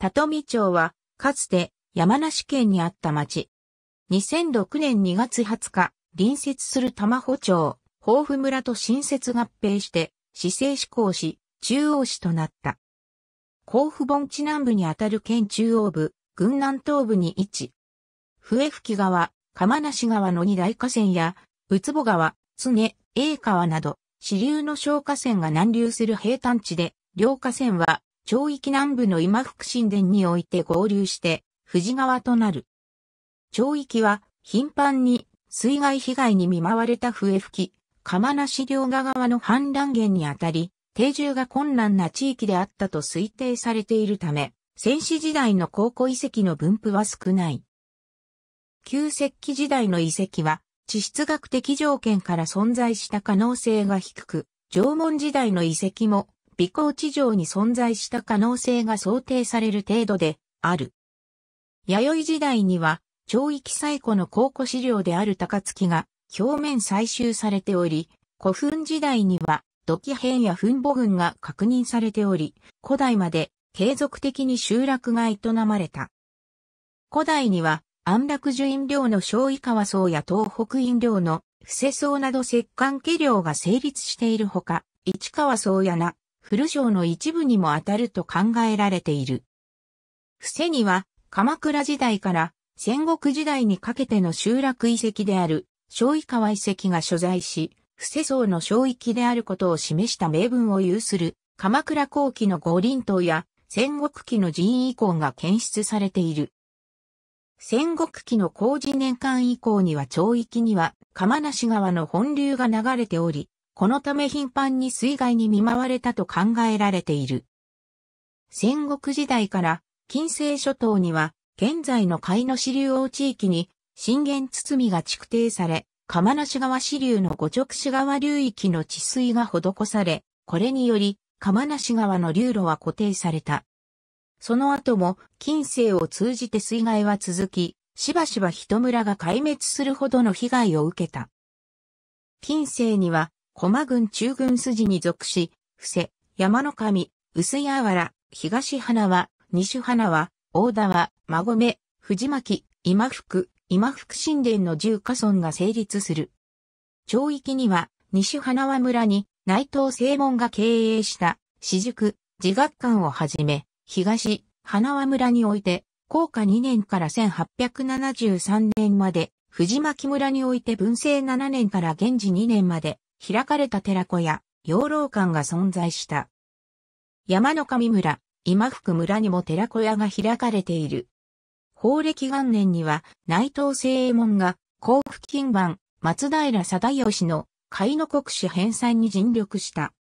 里見町は、かつて山梨県にあった町。2006年2月20日、隣接する玉穂町、豊富村と新設合併して、市政志向市、中央市となった。甲府盆地南部にあたる県中央部、軍南東部に位置。笛吹川、釜梨川の二大河川や、宇保川、常、栄川など、支流の小河川が南流する平坦地で、両河川は町域南部の今福神殿において合流して、富士川となる。町域は、頻繁に水害被害に見舞われた笛吹き、釜梨両側の氾濫源にあたり、定住が困難な地域であったと推定されているため、戦死時代の考古遺跡の分布は少ない。旧石器時代の遺跡は、地質学的条件から存在した可能性が低く、縄文時代の遺跡も微光地上に存在した可能性が想定される程度である。弥生時代には、長域最古の考古資料である高槻が表面採集されており、古墳時代には土器片や墳母群が確認されており、古代まで継続的に集落が営まれた。古代には安楽樹飲料の小井川層や東北飲料の伏せ層など石棺家領が成立しているほか、市川層やな古城の一部にも当たると考えられている。伏せには、鎌倉時代から戦国時代にかけての集落遺跡である、小井川遺跡が所在し、伏せ層の小域であることを示した名文を有する、鎌倉後期の五輪島や戦国期の人遺構が検出されている。戦国期の工事年間以降には長域には、釜無川の本流が流れており、このため頻繁に水害に見舞われたと考えられている。戦国時代から近世諸島には現在の海の支流を地域に震源堤が築定され、釜無川支流の五直市川流域の治水が施され、これにより釜無川の流路は固定された。その後も近世を通じて水害は続き、しばしば人村が壊滅するほどの被害を受けた。近世には駒郡中軍筋に属し、伏せ、山の神、薄い原、東花は、西花は、大田は、馬込、藤巻、今福、今福神殿の重家村が成立する。町域には、西花輪村に内藤正門が経営した、私塾、自学館をはじめ、東、花輪村において、高下2年から1873年まで、藤巻村において文政7年から現治2年まで、開かれた寺子や養老館が存在した。山の上村、今福村にも寺子屋が開かれている。法暦元年には内藤聖衛門が甲府近番松平貞義の海の国史返纂に尽力した。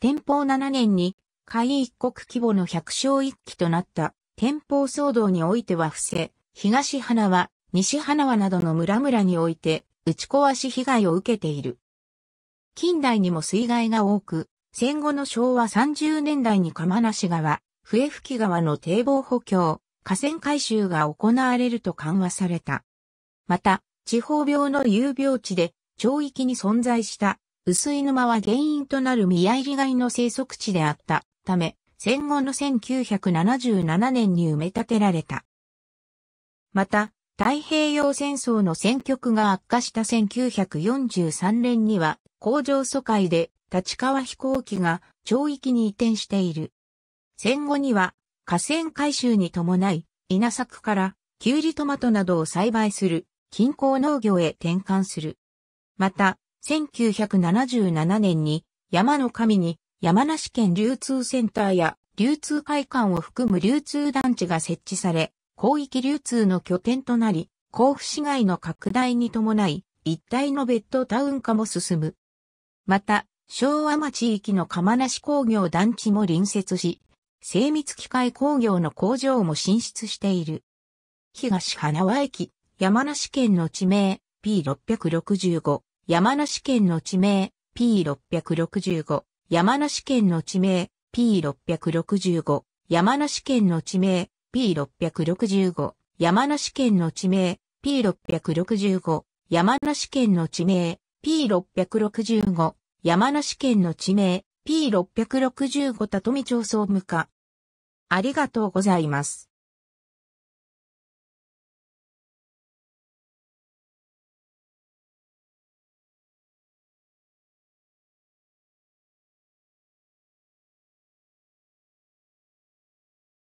天保7年に海一国規模の百姓一揆となった天保騒動においては伏せ、東花は西花輪などの村々において打ち壊し被害を受けている。近代にも水害が多く、戦後の昭和30年代に釜無川、笛吹川の堤防補強、河川改修が行われると緩和された。また、地方病の有病地で、町域に存在した薄い沼は原因となる宮入貝の生息地であったため、戦後の1977年に埋め立てられた。また、太平洋戦争の戦局が悪化した1943年には工場疎開で立川飛行機が長域に移転している。戦後には河川改修に伴い稲作からキュウリトマトなどを栽培する近郊農業へ転換する。また、1977年に山の神に山梨県流通センターや流通会館を含む流通団地が設置され、広域流通の拠点となり、甲府市街の拡大に伴い、一帯のベッドタウン化も進む。また、昭和町域の釜無工業団地も隣接し、精密機械工業の工場も進出している。東花輪駅、山梨県の地名 P665、山梨県の地名 P665、山梨県の地名 P665、山梨県の地名 P665 山梨県の地名 P665 山梨県の地名 P665 山梨県の地名 P665 とみ町総務課ありがとうございます。